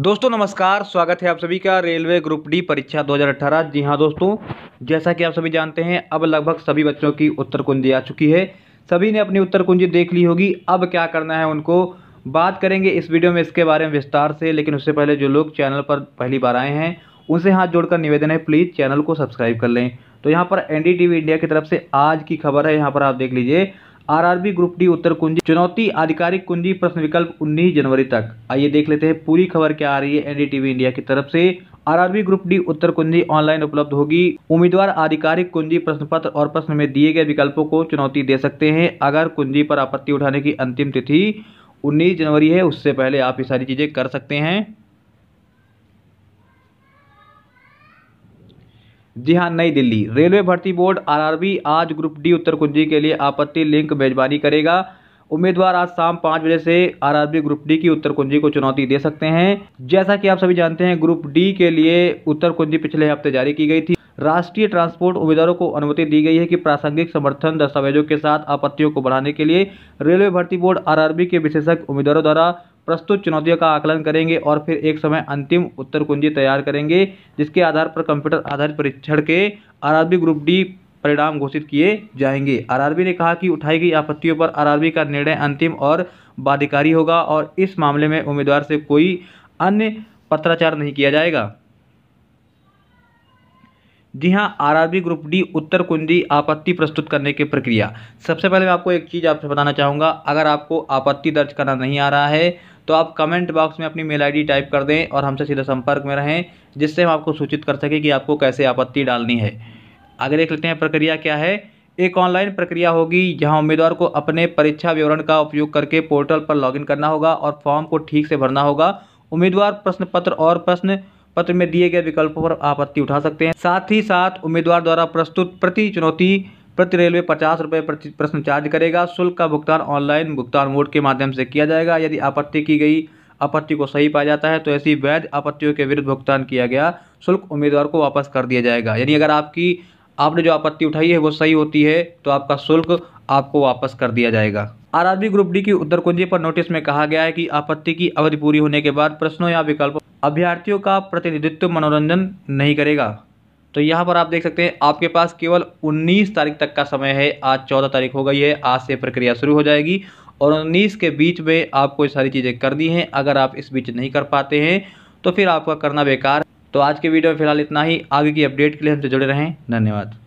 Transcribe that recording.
दोस्तों नमस्कार स्वागत है आप सभी का रेलवे ग्रुप डी परीक्षा 2018 जी हाँ दोस्तों जैसा कि आप सभी जानते हैं अब लगभग सभी बच्चों की उत्तर कुंजी आ चुकी है सभी ने अपनी उत्तर कुंजी देख ली होगी अब क्या करना है उनको बात करेंगे इस वीडियो में इसके बारे में विस्तार से लेकिन उससे पहले जो लोग चैनल पर पहली बार आए हैं उनसे हाथ जोड़कर निवेदन है प्लीज़ चैनल को सब्सक्राइब कर लें तो यहाँ पर एन इंडिया की तरफ से आज की खबर है यहाँ पर आप देख लीजिए आरआरबी ग्रुप डी उत्तर कुंजी चुनौती आधिकारिक कुंजी प्रश्न विकल्प 19 जनवरी तक आइए देख लेते हैं पूरी खबर क्या आ रही है एनडीटीवी इंडिया की तरफ से आरआरबी ग्रुप डी उत्तर कुंजी ऑनलाइन उपलब्ध होगी उम्मीदवार आधिकारिक कुंजी प्रश्न पत्र और प्रश्न में दिए गए विकल्पों को चुनौती दे सकते हैं अगर कुंजी पर आपत्ति उठाने की अंतिम तिथि उन्नीस जनवरी है उससे पहले आप ये सारी चीज़ें कर सकते हैं जी हाँ नई दिल्ली रेलवे भर्ती बोर्ड आरआरबी आज ग्रुप डी उत्तर कुंजी के लिए आपत्ति लिंक मेजबानी करेगा उम्मीदवार आज शाम पाँच बजे से आरआरबी ग्रुप डी की उत्तर कुंजी को चुनौती दे सकते हैं जैसा कि आप सभी जानते हैं ग्रुप डी के लिए उत्तर कुंजी पिछले हफ्ते जारी की गई थी राष्ट्रीय ट्रांसपोर्ट उम्मीदवारों को अनुमति दी गई है कि प्रासंगिक समर्थन दस्तावेजों के साथ आपत्तियों को बढ़ाने के लिए रेलवे भर्ती बोर्ड आरआरबी के विशेषज्ञ उम्मीदवारों द्वारा प्रस्तुत चुनौतियों का आकलन करेंगे और फिर एक समय अंतिम उत्तर कुंजी तैयार करेंगे जिसके आधार पर कंप्यूटर आधारित परीक्षण के आरआरबी ग्रुप डी परिणाम घोषित किए जाएंगे आरआरबी ने कहा कि उठाई गई आपत्तियों पर आरआरबी का निर्णय अंतिम और बाधिकारी होगा और इस मामले में उम्मीदवार से कोई अन्य पत्राचार नहीं किया जाएगा जी हाँ आरआरबी ग्रुप डी उत्तर कुंजी आपत्ति प्रस्तुत करने की प्रक्रिया सबसे पहले मैं आपको एक चीज़ आपसे बताना चाहूँगा अगर आपको आपत्ति दर्ज करना नहीं आ रहा है तो आप कमेंट बॉक्स में अपनी मेल आईडी टाइप कर दें और हमसे सीधे संपर्क में रहें जिससे हम आपको सूचित कर सकें कि आपको कैसे आपत्ति डालनी है आगे देख लेते हैं प्रक्रिया क्या है एक ऑनलाइन प्रक्रिया होगी जहां उम्मीदवार को अपने परीक्षा विवरण का उपयोग करके पोर्टल पर लॉगिन करना होगा और फॉर्म को ठीक से भरना होगा उम्मीदवार प्रश्न पत्र और प्रश्न पत्र में दिए गए विकल्पों पर आपत्ति उठा सकते हैं साथ ही साथ उम्मीदवार द्वारा प्रस्तुत प्रति चुनौती प्रति रेलवे पचास रुपये प्रति प्रश्न चार्ज करेगा शुल्क का भुगतान ऑनलाइन भुगतान मोड के माध्यम से किया जाएगा यदि आपत्ति की गई आपत्ति को सही पाया जाता है तो ऐसी वैध आपत्तियों के विरुद्ध भुगतान किया गया शुल्क उम्मीदवार को वापस कर दिया जाएगा यानी अगर आपकी आपने जो आपत्ति उठाई है वो सही होती है तो आपका शुल्क आपको वापस कर दिया जाएगा आर ग्रुप डी की उत्तर कुंजी पर नोटिस में कहा गया है कि आपत्ति की अवधि पूरी होने के बाद प्रश्नों या विकल्प अभ्यर्थियों का प्रतिनिधित्व मनोरंजन नहीं करेगा तो यहाँ पर आप देख सकते हैं आपके पास केवल 19 तारीख तक का समय है आज 14 तारीख हो गई है आज से प्रक्रिया शुरू हो जाएगी और 19 के बीच में आपको सारी चीज़ें कर दी हैं अगर आप इस बीच नहीं कर पाते हैं तो फिर आपका करना बेकार तो आज के वीडियो में फिलहाल इतना ही आगे की अपडेट के लिए हमसे जुड़े रहें धन्यवाद